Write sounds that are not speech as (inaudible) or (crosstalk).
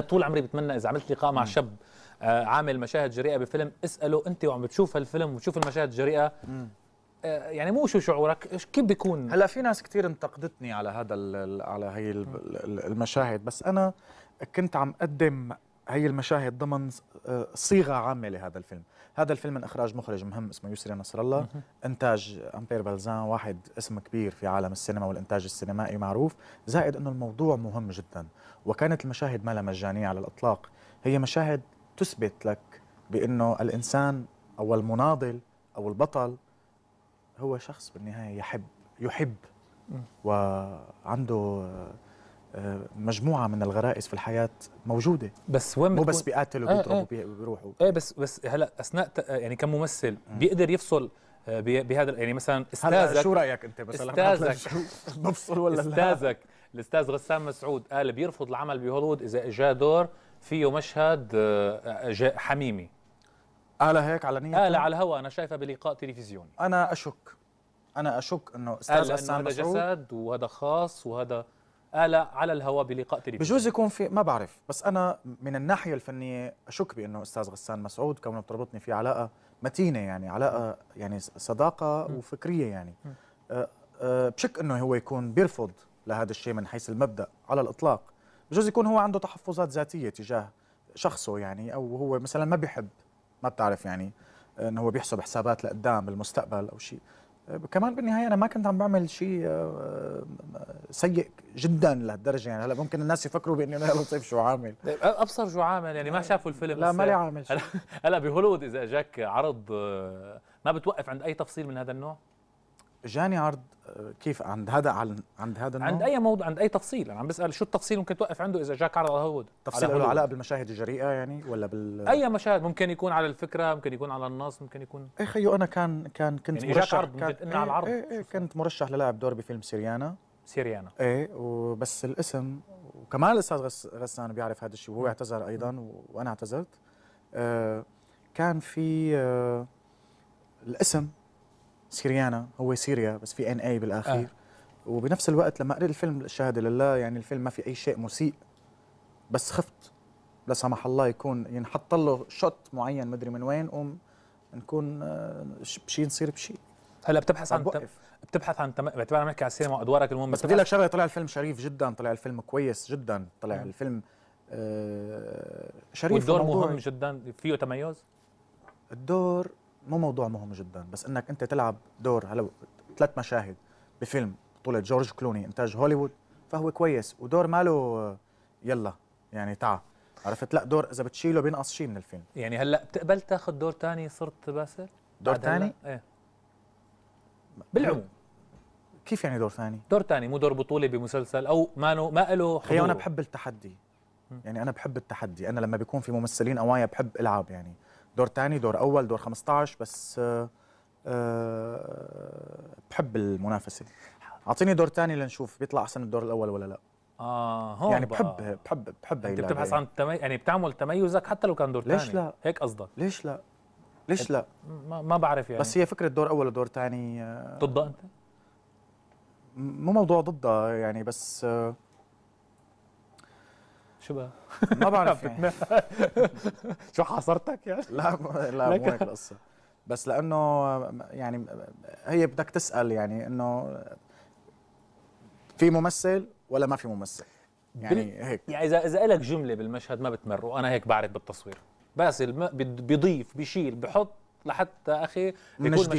طول عمري بتمنى اذا عملت لقاء مع شاب آه، عامل مشاهد جريئه بفيلم اساله انت وعم بتشوف هالفيلم وتشوف المشاهد الجريئه آه، يعني مو شو شعورك كيف بيكون هلا في ناس كثير انتقدتني على هذا على هي المشاهد بس انا كنت عم اقدم هي المشاهد ضمن آه، صيغه عامه لهذا الفيلم هذا الفيلم من اخراج مخرج مهم اسمه يسري نصر الله انتاج امبير بلزان واحد اسم كبير في عالم السينما والانتاج السينمائي معروف زائد انه الموضوع مهم جدا وكانت المشاهد ما لها مجانيه على الاطلاق هي مشاهد تثبت لك بانه الانسان او المناضل او البطل هو شخص بالنهايه يحب يحب وعنده مجموعه من الغرائز في الحياه موجوده بس وين مو بس بيقاتلوا بيضربوا آه آه بيروحوا ايه بس بس هلا اثناء آه، يعني كممثل بيقدر يفصل آه، بهذا يعني مثلا استاذك شو رايك انت مثلا استاذك بفصل ولا استاذك لا استاذك الاستاذ غسان مسعود قال بيرفض العمل بهوليوود اذا اجاه دور فيه مشهد آه، حميمي قال هيك على نية قال على الهواء انا شايفها بلقاء تلفزيوني انا اشك انا اشك انه استاذ غسان مسعود هذا جسد وهذا خاص وهذا آلة على الهواء بلقاء تلفزيوني بجوز يكون في ما بعرف بس أنا من الناحية الفنية أشك بأنه أستاذ غسان مسعود كونه بتربطني في علاقة متينة يعني علاقة يعني صداقة وفكرية يعني بشك أنه هو يكون بيرفض لهذا الشيء من حيث المبدأ على الإطلاق بجوز يكون هو عنده تحفظات ذاتية تجاه شخصه يعني أو هو مثلا ما بيحب ما بتعرف يعني أنه هو بيحسب حسابات لقدام بالمستقبل أو شيء كمان بالنهايه انا ما كنت عم بعمل شيء آه، آه، سيء جدا لهالدرجه يعني هلا ممكن الناس يفكروا باني انا لطيف شو عامل طيب، ابصر شو عامل يعني ما شافوا الفيلم لا مالي عامل هلا بهوليوود اذا اجاك عرض آه، ما بتوقف عند اي تفصيل من هذا النوع جاني عرض آه، كيف عند هذا عند هذا النوع؟ عند اي موضوع عند اي تفصيل انا عم بسال شو التفصيل ممكن توقف عنده اذا جاك عرض على هود تفصيل له علاقه بالمشاهد الجريئه يعني ولا بال اي مشاهد ممكن يكون على الفكره ممكن يكون على النص ممكن يكون اي خيو انا كان كان كنت يعني مرشح عرض كان إيه على العرض إيه إيه كنت مرشح للاعب دور بفيلم سيريانا سيريانا ايه وبس الاسم وكمان الاستاذ غسان بيعرف هذا الشيء وهو اعتذر ايضا وانا اعتذرت آه كان في آه الاسم سيريانا هو سيريا بس في ان اي بالاخير آه. وبنفس الوقت لما قريت الفيلم الشهادة لله يعني الفيلم ما في اي شيء مسيء بس خفت لا سمح الله يكون ينحط له شوت معين مدري من وين قوم نكون آه، بشي نصير بشي هلا بتبحث عن بتبحث عن تم... باعتبار عم نحكي على السينما وادوارك المهم بس بدي لك شغله طلع الفيلم شريف جدا طلع الفيلم كويس جدا طلع آه. الفيلم آه شريف والدور مهم جدا فيه تميز الدور مو موضوع مهم جدا بس انك انت تلعب دور هلا ثلاث مشاهد بفيلم بطوله جورج كلوني انتاج هوليوود فهو كويس ودور ماله يلا يعني تعا عرفت لا دور اذا بتشيله بينقص شيء من الفيلم يعني هلا بتقبل تاخذ دور ثاني صرت باسل دور ثاني ايه بالعموم كيف يعني دور ثاني دور ثاني مو دور بطوله بمسلسل او ما له ما له خيو انا بحب التحدي يعني انا بحب التحدي انا لما بيكون في ممثلين قوايا بحب العب يعني دور ثاني دور اول دور 15 بس آه، آه، بحب المنافسه اعطيني دور ثاني لنشوف بيطلع احسن الدور الاول ولا لا اه هون يعني بحب بحب بحب انت بتبحث عن التمي... يعني بتعمل تميزك حتى لو كان دور ثاني ليش تاني. لا هيك قصدك ليش لا ليش لا ما, ما بعرف يعني بس هي فكره دور اول ودور ثاني آه، ضدها انت مو موضوع ضدها يعني بس شو بقى؟ ما بعرف (laughs) يعني (laughs) شو حاصرتك يعني؟ لا لا مو هيك القصه بس لانه يعني هي بدك تسال يعني انه في ممثل ولا ما في ممثل يعني هيك يعني اذا اذا لك جمله بالمشهد ما بتمر وانا هيك بعرف بالتصوير بس بيضيف بيشيل بحط لحتى اخي يكون